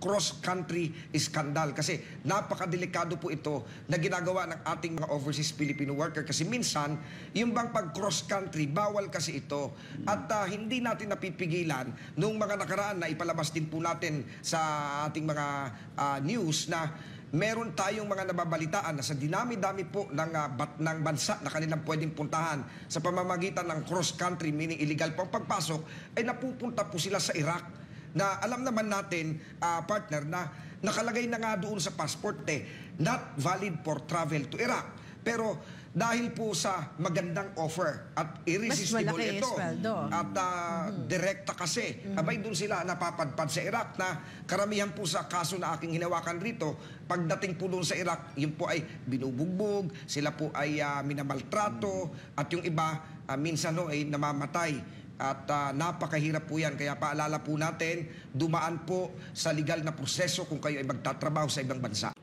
cross-country scandal. Kasi napakadelikado po ito na ginagawa ng ating mga overseas Filipino worker. Kasi minsan, yung bang pag cross-country, bawal kasi ito. At uh, hindi natin napipigilan noong mga nakaraan na ipalabas din po natin sa ating mga uh, news na meron tayong mga nababalitaan na sa dinami-dami po ng, uh, bat, ng bansa na kanilang pwedeng puntahan sa pamamagitan ng cross-country, meaning illegal pang pagpasok, ay napupunta po sila sa Iraq na alam naman natin, uh, partner, na nakalagay na nga doon sa passport eh, not valid for travel to Iraq. Pero dahil po sa magandang offer at irresistible ito Eswaldo. at uh, mm-hmm. direkta kasi mm-hmm. abay doon sila napapadpad sa Iraq na karamihan po sa kaso na aking hinawakan rito pagdating po doon sa Iraq yun po ay binubugbog sila po ay uh, minamaltrato mm-hmm. at yung iba uh, minsan no ay namamatay at uh, napakahirap po yan. Kaya paalala po natin, dumaan po sa legal na proseso kung kayo ay magtatrabaho sa ibang bansa.